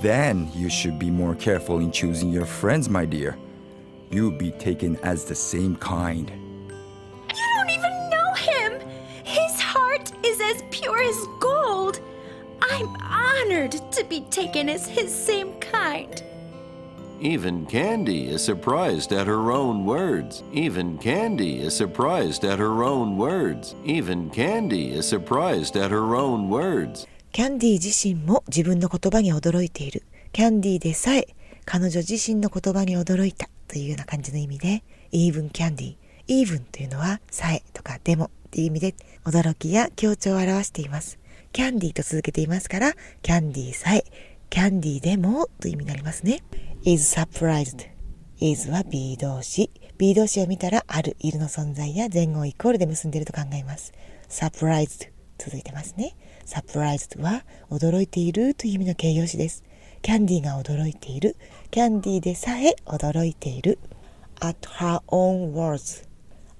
Then you should be more careful in choosing your friends, my dear. You'll be taken as the same kind. You don't even know him! His heart is as pure as gold. I'm honored to be taken as his same kind. Even Candy is surprised at her own words. Even Candy is surprised at her own words. Even Candy is surprised at her own words. キャンディー自身も自分の言葉に驚いている。キャンディーでさえ彼女自身の言葉に驚いたというような感じの意味で、イーブンキャンディー。イーブンというのはさえとかでもっていう意味で驚きや強調を表しています。キャンディーと続けていますから、キャンディーさえ、キャンディーでもという意味になりますね。is surprised is は B 動詞 B 動詞を見たらあるいるの存在や前後イコールで結んでいると考えます surprised 続いてますねサプライズは驚いているという意味の形容詞です。キャンディーが驚いている。キャンディーでさえ驚いている。at her own words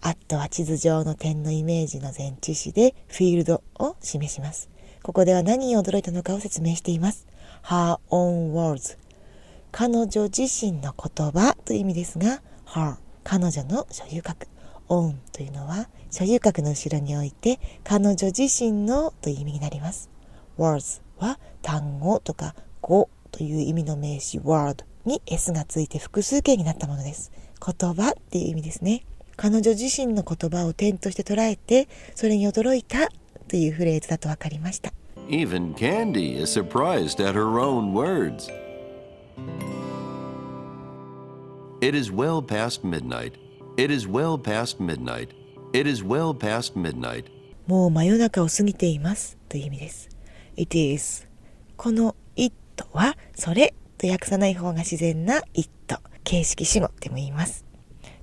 at は地図上の点のイメージの前置詞でフィールドを示します。ここでは何に驚いたのかを説明しています。her own words 彼女自身の言葉という意味ですが her 彼女の所有格オンというのは所有格の後ろにおいて彼女自身のという意味になります。words は単語とか語という意味の名詞 word に s がついて複数形になったものです。言葉っていう意味ですね。彼女自身の言葉を点として捉えてそれに驚いたというフレーズだと分かりました。Even Candy is surprised at her own words. It is well past midnight. It is well past midnight. It is well past midnight. もう真夜中を過ぎていますという意味です。It is この it はそれと訳さない方が自然な it 形式主語っても言います。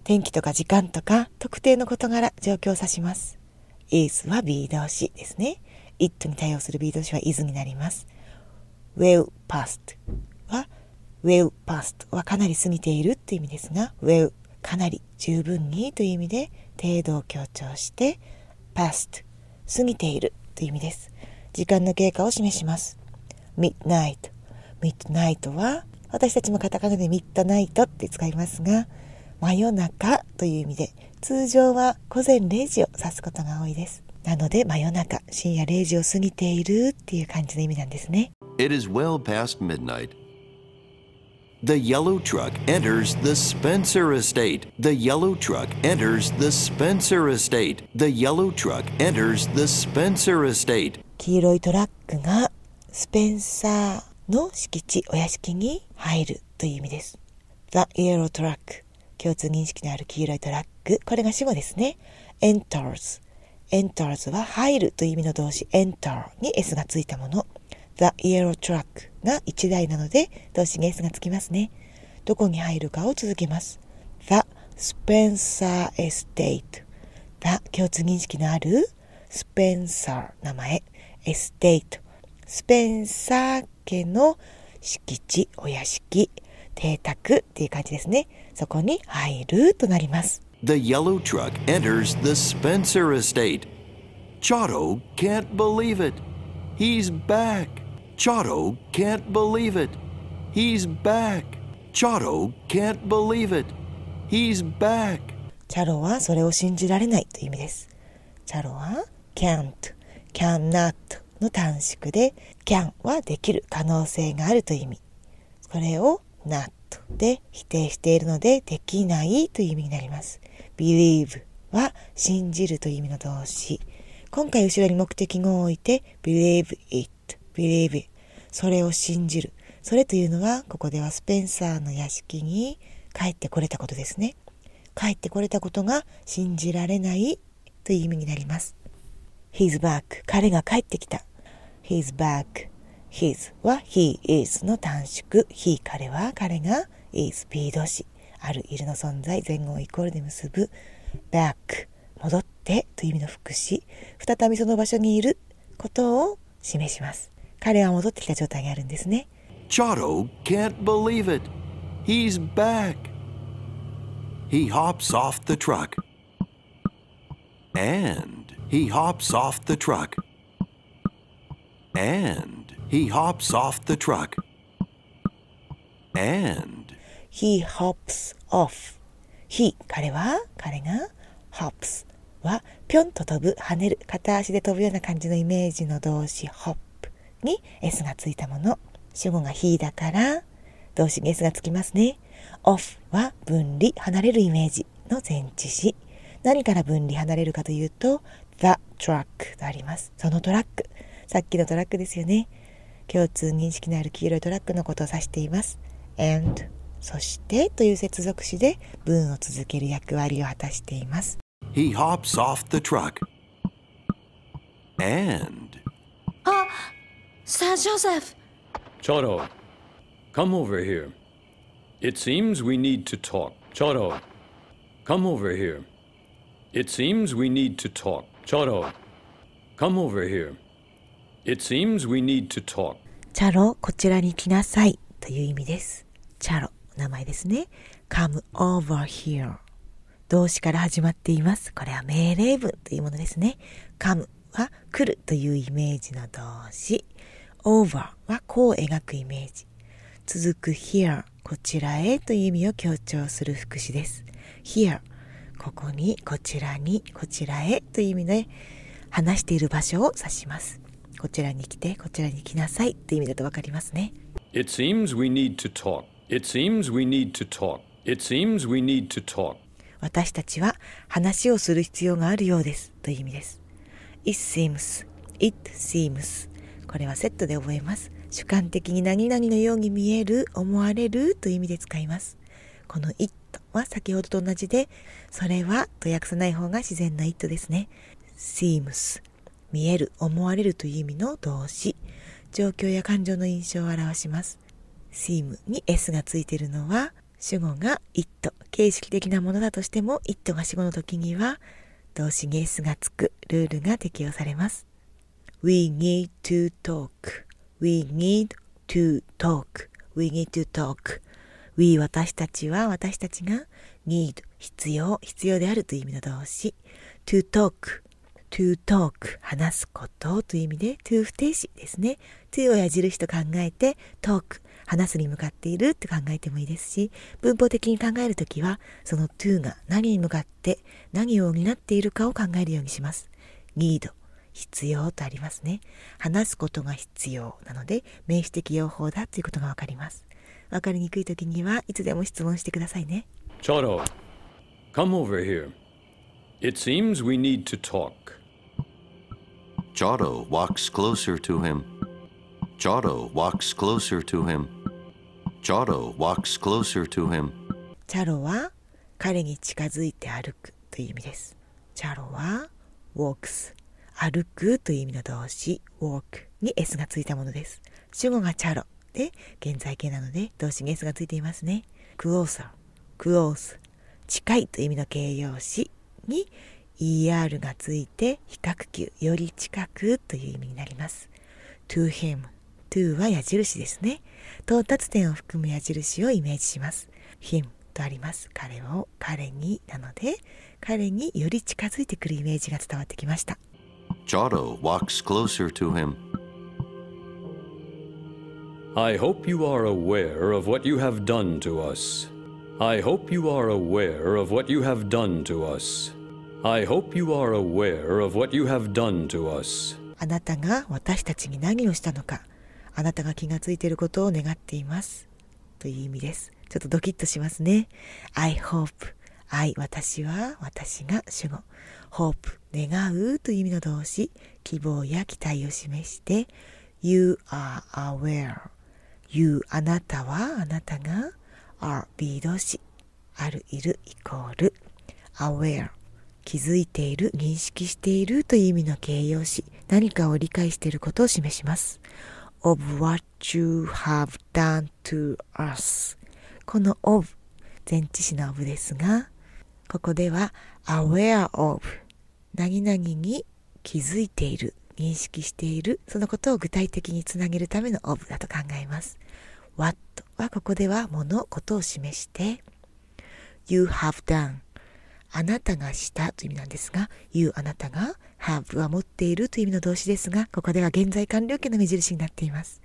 天気とか時間とか特定の事柄状況を指します。is は be 動詞ですね。it に対応する be 動詞は is になります。well past は well past はかなり過ぎているという意味ですが well かなり十分にという意味で程度を強調して past 過ぎているという意味です時間の経過を示します midnight midnight は私たちもカタカナでミッドナイトって使いますが真夜中という意味で通常は午前0時を指すことが多いですなので真夜中深夜0時を過ぎているっていう感じの意味なんですね It is well past midnight The yellow truck enters the Spencer estate. The yellow truck enters the Spencer estate. The yellow truck enters the Spencer estate. 黄色いトラックがスペンサーの敷地、お屋敷に入るという意味です。The yellow truck 共通認識のある黄色いトラック。これが死語ですね。enters enters は入るという意味の動詞 enter に s がついたもの。The Yellow Truck が1台なので動詞に S がつきますね。どこに入るかを続けます。The Spencer Estate The 共通認識のあるスペンサー名前エステイトスペンサー家の敷地お屋敷邸宅っていう感じですねそこに入るとなります The yellow truck enters the Spencer estate Chotto can't believe it He's back c h o t o can't believe it. He's back. c h o t o can't believe it. He's back. チャロはそれを信じられないという意味です。チャロは can't, cannot の短縮で can はできる可能性があるという意味。これを not で否定しているのでできないという意味になります。believe は信じるという意味の動詞。今回後ろに目的語を置いて believe it believe それを信じるそれというのはここではスペンサーの屋敷に帰ってこれたことですね帰ってこれたことが信じられないという意味になります He's back 彼が帰ってきた He's back His は He is の短縮 He 彼は彼が is B 動詞あるいるの存在前後をイコールで結ぶ back 戻ってという意味の副詞再びその場所にいることを示します彼は戻ってきた状態があるんですね。Chotto can't believe it. He's back. He hops off the truck. And he hops off the truck. And he hops off the truck. And he hops off. He 彼は彼が hops はぴょんと飛ぶ跳ねる片足で飛ぶような感じのイメージの動詞 hop に S がついたもの主語が「非だから動詞に S がつきますね「オフ」は分離離れるイメージの前置詞何から分離離れるかというと「the truck」とありますそのトラックさっきのトラックですよね共通認識のある黄色いトラックのことを指しています and そしてという接続詞で文を続ける役割を果たしています He hops off the truck and あ Sir Joseph! Choro, come over here. It seems we need to talk. Choro, come over here. It seems we need to talk. Choro, come over here. It seems we need to talk. チャロ、こちらに来なさいという意味です。チャロ、名前ですね。come over here 動詞から始まっています。これは命令文というものですね。come は来るというイメージの動詞。over は弧を描くイメージ。続く here こちらへという意味を強調する副詞です。here ここにこちらにこちらへという意味で話している場所を指します。こちらに来てこちらに来なさいという意味だとわかりますね。It seems we need to talk. It seems we need to talk. It seems we need to talk. 私たちは話をする必要があるようですという意味です。It seems. It seems. これはセットで覚えます主観的に何々のように見える思われるという意味で使いますこの「it」は先ほどと同じでそれはと訳さない方が自然な「it」ですね seems 見える思われるという意味の動詞状況や感情の印象を表します seem に s がついてるのは主語が it 形式的なものだとしても it が主語の時には動詞に s がつくルールが適用されます We need to talk. We need to talk. We need to talk. We 私たちは私たちが need 必要必要であるという意味の動詞 to talk to talk 話すことという意味で to 不定詞ですね to を矢印と考えて talk 話すに向かっているって考えてもいいですし文法的に考えるときはその to が何に向かって何を補っているかを考えるようにします need 必要とありますね話すことが必要なので名詞的用法だということがわかりますわかりにくい時にはいつでも質問してくださいね Charo, come over here. It seems we need to talk. Charo walks closer to him. Charo walks closer to him. Charo walks closer to him. チャロは彼に近づいて歩くという意味です。チャロは walks 歩くという意味の動詞 walk に s がついたものです。主語がチャロで現在形なので動詞に s がついていますね。closer, close 近いという意味の形容詞に er がついて比較級より近くという意味になります。to him to は矢印ですね。到達点を含む矢印をイメージします。him とあります。彼を彼になので彼により近づいてくるイメージが伝わってきました。Chotto walks closer to him. I hope you are aware of what you have done to us. I hope you are aware of what you have done to us. I hope you are aware of what you have done to us. あなたが私たちに何をしたのか、あなたが気がついていることを願っています。という意味です。ちょっとドキッとしますね。I hope. I 私は私が主語。hope 願うという意味の動詞、希望や期待を示して、You are aware. You あなたはあなたが are be 動詞。あるいるイコール aware 気づいている認識しているという意味の形容詞何かを理解していることを示します of what you have done to us この of 前置詞の of ですがここでは aware of 何々に気づいている認識しているそのことを具体的につなげるためのオブだと考えます What はここでは物ことを示して You have done あなたがしたという意味なんですが You あなたが have は持っているという意味の動詞ですがここでは現在完了形の目印になっています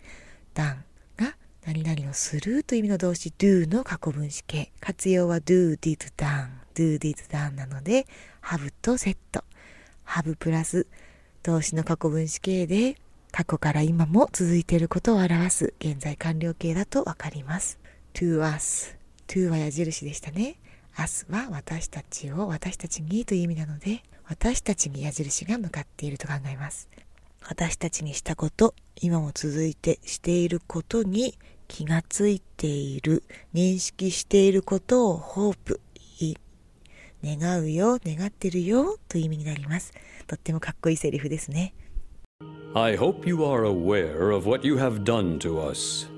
done が何々をするという意味の動詞 do の過去分詞形活用は do did done do did done なので have とセットハブプラス動詞の過去分詞形で過去から今も続いていることを表す現在完了形だとわかります。to us to は矢印でしたね。us は私たちを私たちにという意味なので私たちに矢印が向かっていると考えます。私たちにしたこと今も続いてしていることに気がついている認識していることをホープ願うよ、願ってるよという意味になります。とってもかっこいいセリフですね。I hope you are aware of what you have done to us.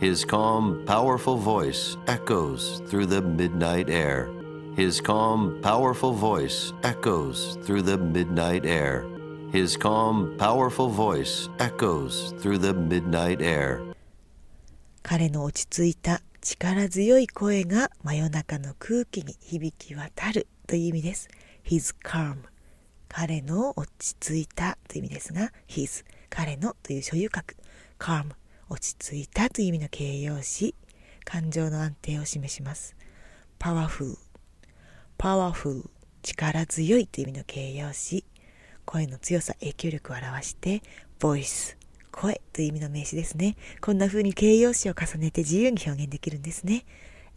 His calm, powerful voice echoes through the midnight air. His calm, powerful voice echoes through the midnight air. His calm, powerful voice echoes through the midnight air. 彼の落ち着いた力強い声が真夜中の空気に響き渡るという意味です。His calm 彼の落ち着いたという意味ですが His 彼のという所有格 calm 落ち着いたという意味の形容詞感情の安定を示します powerful powerful 力強いという意味の形容詞声の強さ影響力を表して voice 声という意味の名詞ですね。こんな風に形容詞を重ねて自由に表現できるんですね。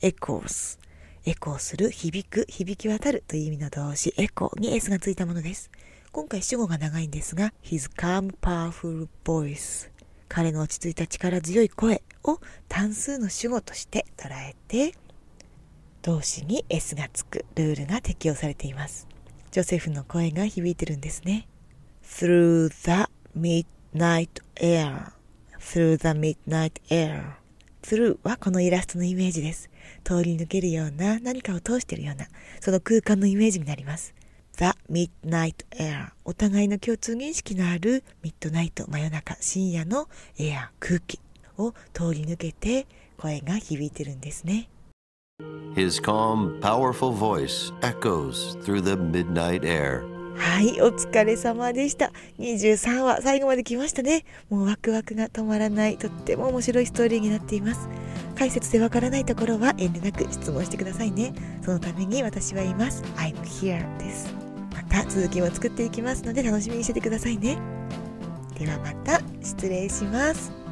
エコース。エコーする、響く、響き渡るという意味の動詞、エコーに S がついたものです。今回主語が長いんですが、his calm powerful voice。彼の落ち着いた力強い声を単数の主語として捉えて、動詞に S がつくルールが適用されています。ジョセフの声が響いてるんですね。through the m i d night air through the midnight air through はこのイラストのイメージです。通り抜けるような何かを通しているようなその空間のイメージになります。The midnight air お互いの共通認識のあるミッドナイト真夜中深夜のエア空気を通り抜けて声が響いてるんですね。His calm, powerful voice echoes through the midnight air. はい、お疲れ様でした。23話、最後まで来ましたね。もうワクワクが止まらない、とっても面白いストーリーになっています。解説でわからないところは遠慮なく質問してくださいね。そのために私はいます。I'm here です。また続きも作っていきますので楽しみにしててくださいね。ではまた失礼します。